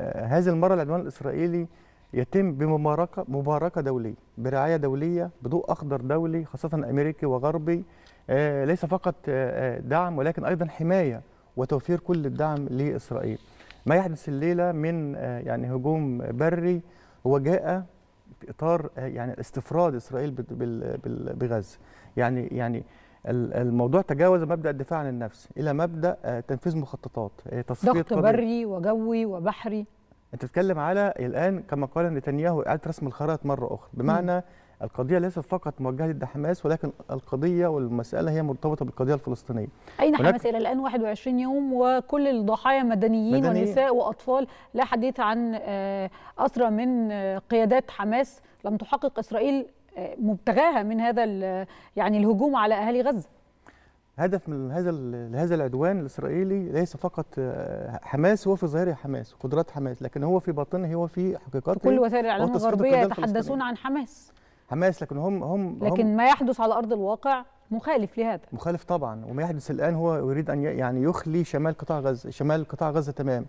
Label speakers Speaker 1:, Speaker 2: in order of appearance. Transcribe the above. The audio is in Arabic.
Speaker 1: هذه المرة العدوان الإسرائيلي يتم بمباركة مباركة دولية برعاية دولية بضوء أخضر دولي خاصة أمريكي وغربي آه، ليس فقط آه، آه، دعم ولكن أيضا حماية وتوفير كل الدعم لإسرائيل ما يحدث الليلة من يعني هجوم بري هو جاء في إطار يعني استفراد إسرائيل بغزة يعني يعني الموضوع تجاوز مبدا الدفاع عن النفس الى مبدا آه، تنفيذ مخططات آه، تصفيه ضغط بري
Speaker 2: وجوي وبحري
Speaker 1: انت تتكلم على الان كما قال نتنياهو اعاده رسم الخرائط مره اخرى بمعنى م. القضيه ليست فقط موجهه ضد حماس ولكن القضيه والمساله هي مرتبطه بالقضيه الفلسطينيه اين حماس الى
Speaker 3: الان 21 يوم وكل الضحايا مدنيين مدني... ونساء واطفال لا حديث عن آه، اسرى من قيادات حماس لم تحقق اسرائيل مبتغاها من هذا يعني الهجوم على اهالي غزه
Speaker 1: هدف من هذا هذا العدوان الاسرائيلي ليس فقط آه، حماس هو في ظاهره حماس قدرات حماس لكن هو في باطنه هو في حقيقته كل وسائل الاعلام الغربيه يتحدثون
Speaker 3: عن حماس
Speaker 1: حماس لكن هم هم لكن هم ما
Speaker 3: يحدث على ارض الواقع مخالف لهذا
Speaker 1: مخالف طبعا وما يحدث الان هو يريد ان يعني يخلي شمال قطاع غزه شمال قطاع غزه تمام